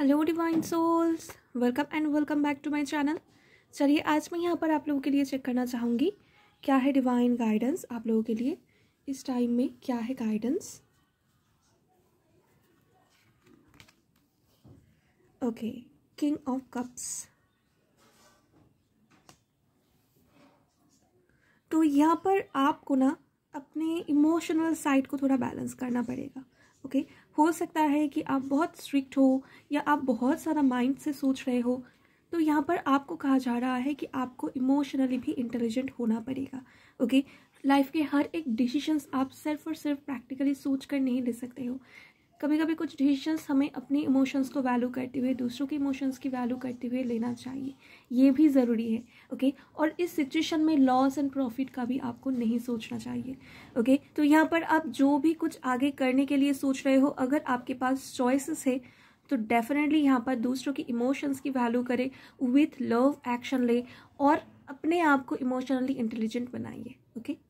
Hello divine souls welcome and welcome back to my channel चलिए आज मैं यहाँ पर आप लोगों के लिए चेक करना चाहूँगी क्या है डिवाइन गाइडेंस आप लोगों के लिए इस टाइम में क्या है guidance okay king of cups तो यहाँ पर आपको ना अपने इमोशनल साइड को थोड़ा बैलेंस करना पड़ेगा ओके okay? हो सकता है कि आप बहुत स्ट्रिक्ट हो या आप बहुत सारा माइंड से सोच रहे हो तो यहाँ पर आपको कहा जा रहा है कि आपको इमोशनली भी इंटेलिजेंट होना पड़ेगा ओके okay? लाइफ के हर एक डिसीजंस आप सिर्फ और सिर्फ प्रैक्टिकली सोच कर नहीं ले सकते हो कभी कभी कुछ डिसीजंस हमें अपने इमोशंस को वैल्यू करते हुए दूसरों के इमोशंस की वैल्यू करते हुए लेना चाहिए ये भी ज़रूरी है ओके और इस सिचुएशन में लॉस एंड प्रॉफिट का भी आपको नहीं सोचना चाहिए ओके तो यहाँ पर आप जो भी कुछ आगे करने के लिए सोच रहे हो अगर आपके पास चॉइसिस है तो डेफिनेटली यहाँ पर दूसरों के इमोशंस की वैल्यू करें विथ लव एक्शन लें और अपने आप को इमोशनली इंटेलिजेंट बनाइए ओके